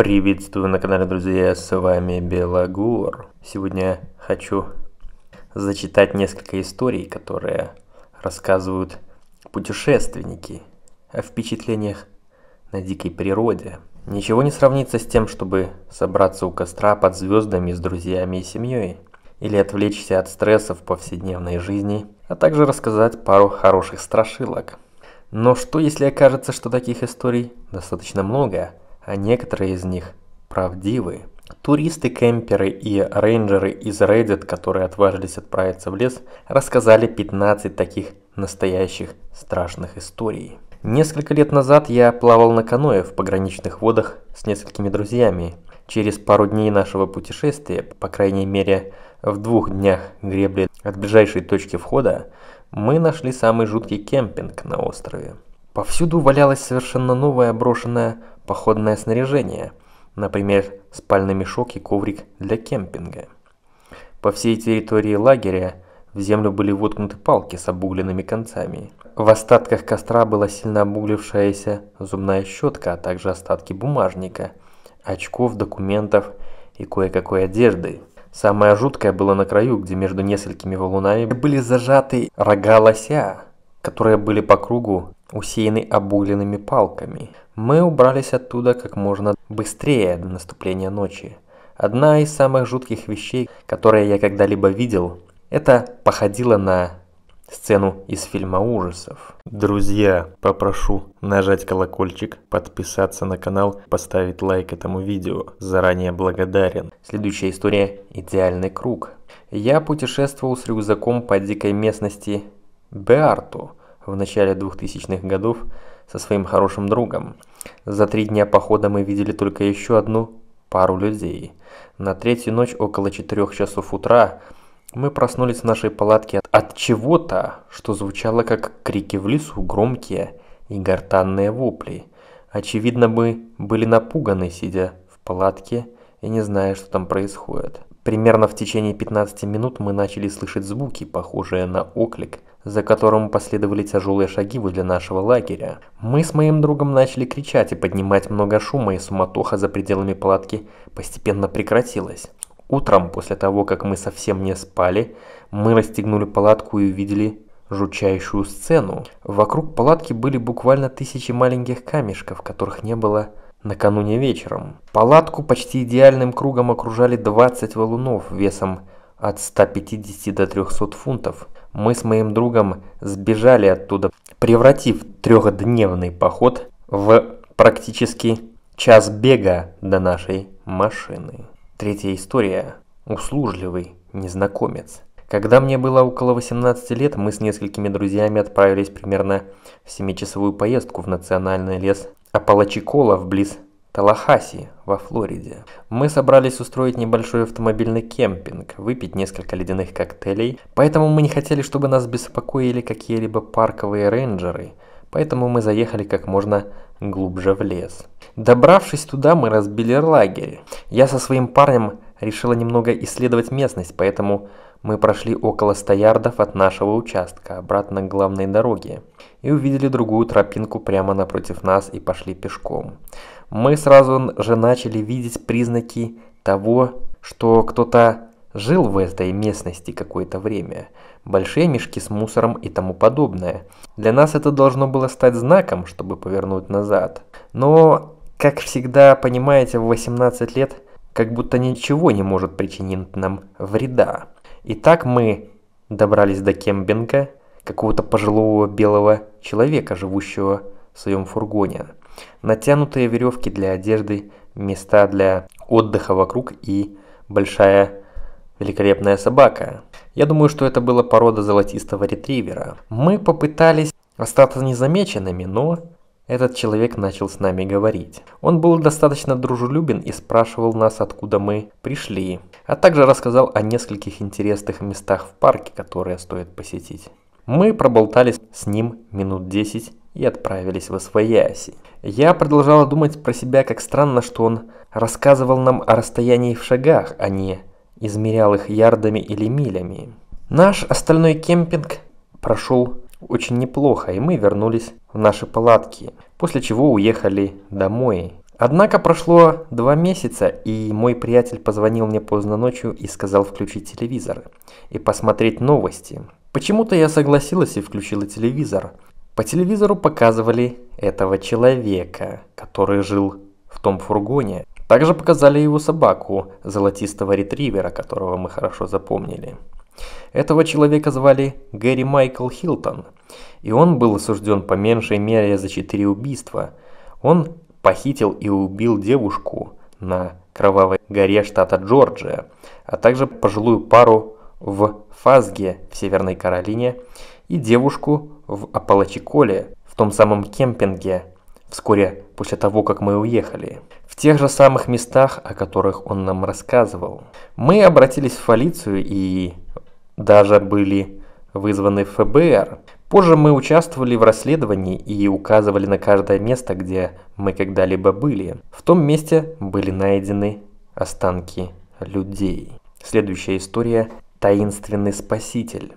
Приветствую на канале, друзья, с вами Белогор. Сегодня хочу зачитать несколько историй, которые рассказывают путешественники о впечатлениях на дикой природе. Ничего не сравнится с тем, чтобы собраться у костра под звездами с друзьями и семьей, или отвлечься от стрессов повседневной жизни, а также рассказать пару хороших страшилок. Но что если окажется, что таких историй достаточно много – а некоторые из них правдивы. Туристы, кемперы и рейнджеры из Reddit, которые отважились отправиться в лес, рассказали 15 таких настоящих страшных историй. Несколько лет назад я плавал на каное в пограничных водах с несколькими друзьями. Через пару дней нашего путешествия, по крайней мере в двух днях гребли от ближайшей точки входа, мы нашли самый жуткий кемпинг на острове. Повсюду валялось совершенно новое брошенное походное снаряжение, например, спальный мешок и коврик для кемпинга. По всей территории лагеря в землю были воткнуты палки с обугленными концами. В остатках костра была сильно обуглившаяся зубная щетка, а также остатки бумажника, очков, документов и кое-какой одежды. Самое жуткое было на краю, где между несколькими валунами были зажаты рога лося, которые были по кругу усеяны обугленными палками. Мы убрались оттуда как можно быстрее до наступления ночи. Одна из самых жутких вещей, которые я когда-либо видел, это походило на сцену из фильма ужасов. Друзья, попрошу нажать колокольчик, подписаться на канал, поставить лайк этому видео. Заранее благодарен. Следующая история «Идеальный круг». Я путешествовал с рюкзаком по дикой местности Беарту в начале 2000-х годов со своим хорошим другом. За три дня похода мы видели только еще одну пару людей. На третью ночь около 4 часов утра мы проснулись в нашей палатке от, от чего-то, что звучало как крики в лесу, громкие и гортанные вопли. Очевидно, мы были напуганы, сидя в палатке и не зная, что там происходит. Примерно в течение 15 минут мы начали слышать звуки, похожие на оклик – за которым последовали тяжелые шаги возле нашего лагеря. Мы с моим другом начали кричать и поднимать много шума, и суматоха за пределами палатки постепенно прекратилась. Утром, после того, как мы совсем не спали, мы расстегнули палатку и увидели жучайшую сцену. Вокруг палатки были буквально тысячи маленьких камешков, которых не было накануне вечером. Палатку почти идеальным кругом окружали 20 валунов весом от 150 до 300 фунтов – мы с моим другом сбежали оттуда, превратив трехдневный поход в практически час бега до нашей машины. Третья история. Услужливый незнакомец. Когда мне было около 18 лет, мы с несколькими друзьями отправились примерно в 7-часовую поездку в национальный лес Апалачикола вблизи Талахаси во Флориде. Мы собрались устроить небольшой автомобильный кемпинг, выпить несколько ледяных коктейлей, поэтому мы не хотели, чтобы нас беспокоили какие-либо парковые рейнджеры, поэтому мы заехали как можно глубже в лес. Добравшись туда, мы разбили лагерь. Я со своим парнем решила немного исследовать местность, поэтому мы прошли около 100 ярдов от нашего участка, обратно к главной дороге, и увидели другую тропинку прямо напротив нас и пошли пешком мы сразу же начали видеть признаки того, что кто-то жил в этой местности какое-то время. Большие мешки с мусором и тому подобное. Для нас это должно было стать знаком, чтобы повернуть назад. Но, как всегда, понимаете, в 18 лет как будто ничего не может причинить нам вреда. Итак, мы добрались до Кембинга, какого-то пожилого белого человека, живущего в своем фургоне натянутые веревки для одежды, места для отдыха вокруг и большая великолепная собака. Я думаю, что это была порода золотистого ретривера. Мы попытались остаться незамеченными, но этот человек начал с нами говорить. Он был достаточно дружелюбен и спрашивал нас, откуда мы пришли, а также рассказал о нескольких интересных местах в парке, которые стоит посетить. Мы проболтались с ним минут 10 и отправились в Освояси. Я продолжала думать про себя, как странно, что он рассказывал нам о расстоянии в шагах, а не измерял их ярдами или милями. Наш остальной кемпинг прошел очень неплохо, и мы вернулись в наши палатки, после чего уехали домой. Однако прошло два месяца, и мой приятель позвонил мне поздно ночью и сказал включить телевизор и посмотреть новости. Почему-то я согласилась и включила телевизор – по телевизору показывали этого человека, который жил в том фургоне. Также показали его собаку, золотистого ретривера, которого мы хорошо запомнили. Этого человека звали Гэри Майкл Хилтон, и он был осужден по меньшей мере за четыре убийства. Он похитил и убил девушку на Кровавой горе штата Джорджия, а также пожилую пару в Фазге в Северной Каролине и девушку в Апалачиколе, в том самом кемпинге, вскоре после того, как мы уехали. В тех же самых местах, о которых он нам рассказывал. Мы обратились в полицию и даже были вызваны в ФБР. Позже мы участвовали в расследовании и указывали на каждое место, где мы когда-либо были. В том месте были найдены останки людей. Следующая история «Таинственный спаситель».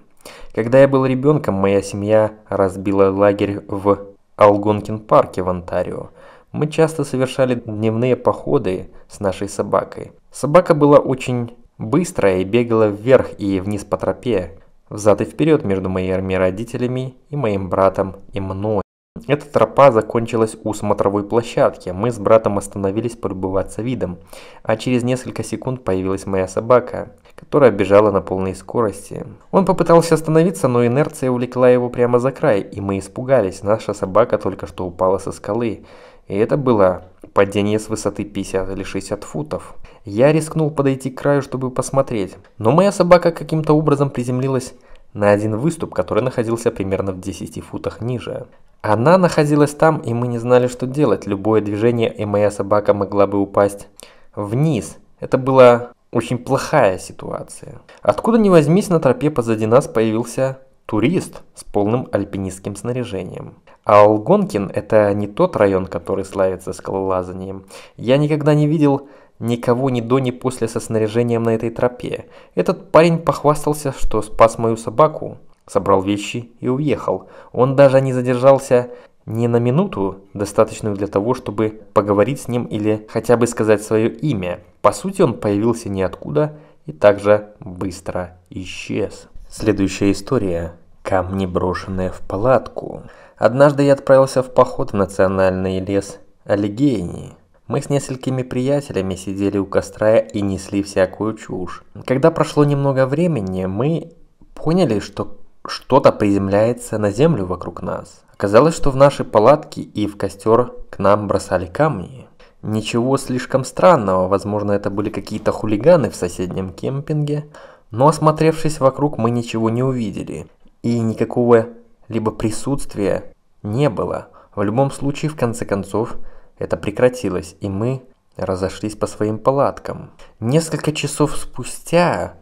Когда я был ребенком, моя семья разбила лагерь в Алгонкин парке в Онтарио. Мы часто совершали дневные походы с нашей собакой. Собака была очень быстрая и бегала вверх и вниз по тропе, взад и вперед между моими родителями и моим братом и мной. Эта тропа закончилась у смотровой площадки. Мы с братом остановились полюбоваться видом, а через несколько секунд появилась моя собака которая бежала на полной скорости. Он попытался остановиться, но инерция увлекла его прямо за край, и мы испугались. Наша собака только что упала со скалы. И это было падение с высоты 50 или 60 футов. Я рискнул подойти к краю, чтобы посмотреть. Но моя собака каким-то образом приземлилась на один выступ, который находился примерно в 10 футах ниже. Она находилась там, и мы не знали, что делать. Любое движение, и моя собака могла бы упасть вниз. Это было очень плохая ситуация. Откуда ни возьмись, на тропе позади нас появился турист с полным альпинистским снаряжением. А Алгонкин – это не тот район, который славится скалолазанием. Я никогда не видел никого ни до, ни после со снаряжением на этой тропе. Этот парень похвастался, что спас мою собаку, собрал вещи и уехал. Он даже не задержался не на минуту, достаточную для того, чтобы поговорить с ним или хотя бы сказать свое имя. По сути, он появился ниоткуда и также быстро исчез. Следующая история. Камни, брошенные в палатку. Однажды я отправился в поход в национальный лес Алигении. Мы с несколькими приятелями сидели у костра и несли всякую чушь. Когда прошло немного времени, мы поняли, что что-то приземляется на землю вокруг нас. Оказалось, что в наши палатки и в костер к нам бросали камни. Ничего слишком странного, возможно, это были какие-то хулиганы в соседнем кемпинге, но осмотревшись вокруг, мы ничего не увидели, и никакого либо присутствия не было. В любом случае, в конце концов, это прекратилось, и мы разошлись по своим палаткам. Несколько часов спустя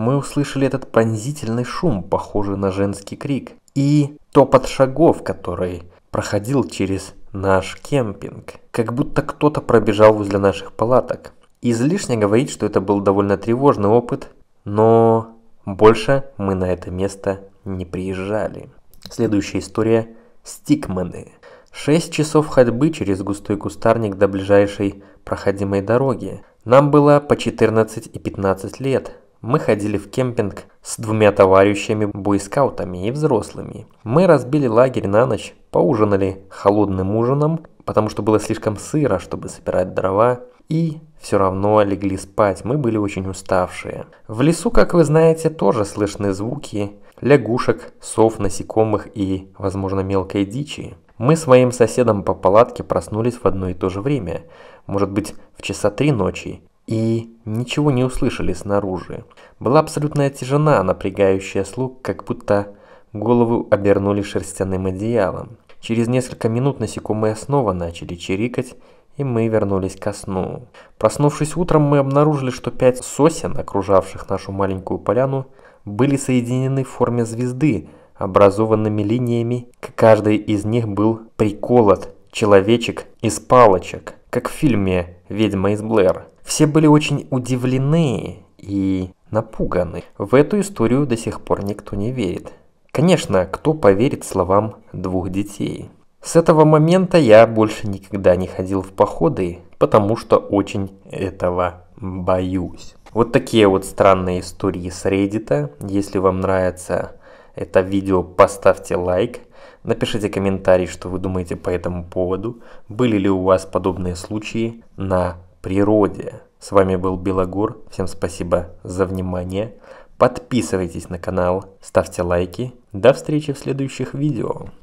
мы услышали этот пронзительный шум, похожий на женский крик, и топот шагов, который проходил через наш кемпинг, как будто кто-то пробежал возле наших палаток. Излишне говорить, что это был довольно тревожный опыт, но больше мы на это место не приезжали. Следующая история – стикмены. Шесть часов ходьбы через густой кустарник до ближайшей проходимой дороги. Нам было по 14 и 15 лет. Мы ходили в кемпинг с двумя товарищами-бойскаутами и взрослыми. Мы разбили лагерь на ночь, поужинали холодным ужином, потому что было слишком сыро, чтобы собирать дрова, и все равно легли спать, мы были очень уставшие. В лесу, как вы знаете, тоже слышны звуки лягушек, сов, насекомых и, возможно, мелкой дичи. Мы с моим соседом по палатке проснулись в одно и то же время, может быть, в часа три ночи, и ничего не услышали снаружи. Была абсолютная тишина, напрягающая слуг, как будто голову обернули шерстяным одеялом. Через несколько минут насекомые снова начали чирикать, и мы вернулись ко сну. Проснувшись утром, мы обнаружили, что пять сосен, окружавших нашу маленькую поляну, были соединены в форме звезды, образованными линиями, к каждой из них был приколот человечек из палочек, как в фильме «Ведьма из Блэр». Все были очень удивлены и напуганы. В эту историю до сих пор никто не верит. Конечно, кто поверит словам двух детей? С этого момента я больше никогда не ходил в походы, потому что очень этого боюсь. Вот такие вот странные истории с Reddit. Если вам нравится это видео, поставьте лайк. Напишите комментарий, что вы думаете по этому поводу. Были ли у вас подобные случаи на природе. С вами был Белогор. Всем спасибо за внимание. Подписывайтесь на канал, ставьте лайки. До встречи в следующих видео.